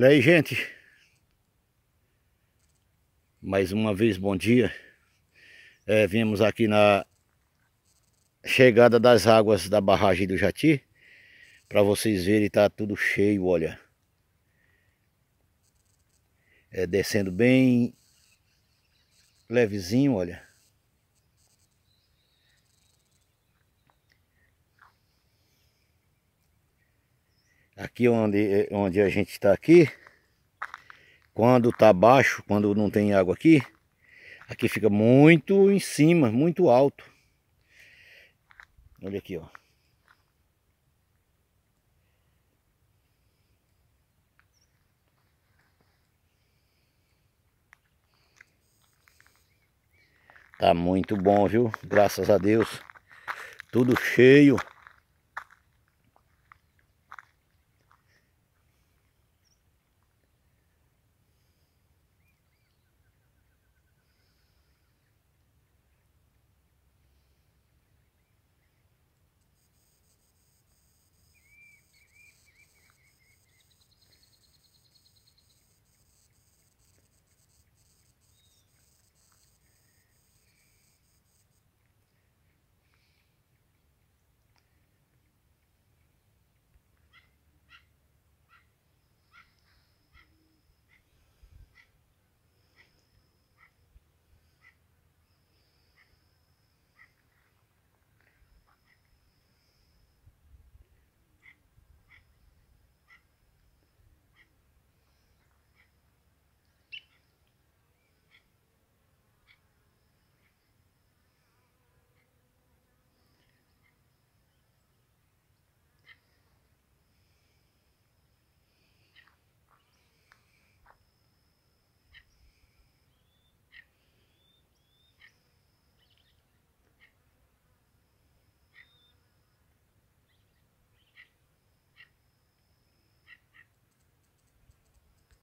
Olha aí, gente. Mais uma vez, bom dia. É, viemos aqui na chegada das águas da barragem do Jati. Para vocês verem, tá tudo cheio, olha. É, descendo bem levezinho, olha. aqui onde, onde a gente está aqui, quando está baixo, quando não tem água aqui, aqui fica muito em cima, muito alto. Olha aqui, ó. Tá muito bom, viu? Graças a Deus. Tudo cheio.